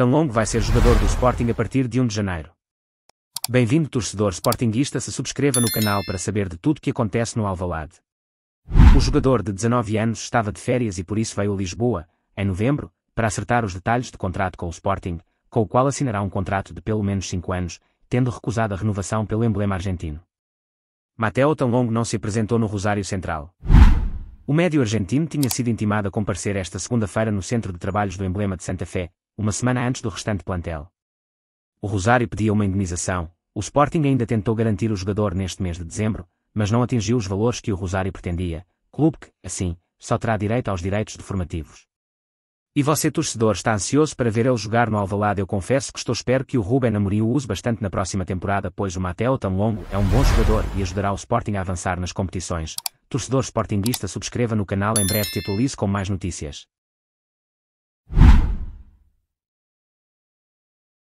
Tanlongo vai ser jogador do Sporting a partir de 1 de janeiro. Bem-vindo torcedor sportinguista se subscreva no canal para saber de tudo que acontece no Alvalade. O jogador de 19 anos estava de férias e por isso veio a Lisboa, em novembro, para acertar os detalhes de contrato com o Sporting, com o qual assinará um contrato de pelo menos 5 anos, tendo recusado a renovação pelo emblema argentino. Mateo Tanlongo não se apresentou no Rosário Central. O médio argentino tinha sido intimado a comparecer esta segunda-feira no Centro de Trabalhos do Emblema de Santa Fé, uma semana antes do restante plantel. O Rosário pedia uma indenização, o Sporting ainda tentou garantir o jogador neste mês de dezembro, mas não atingiu os valores que o Rosário pretendia, clube que, assim, só terá direito aos direitos deformativos. E você torcedor está ansioso para ver ele jogar no Alvalade eu confesso que estou espero que o Ruben Amorim o use bastante na próxima temporada pois o Mateo tão longo é um bom jogador e ajudará o Sporting a avançar nas competições. Torcedor Sportingista subscreva no canal em breve te atualizo com mais notícias.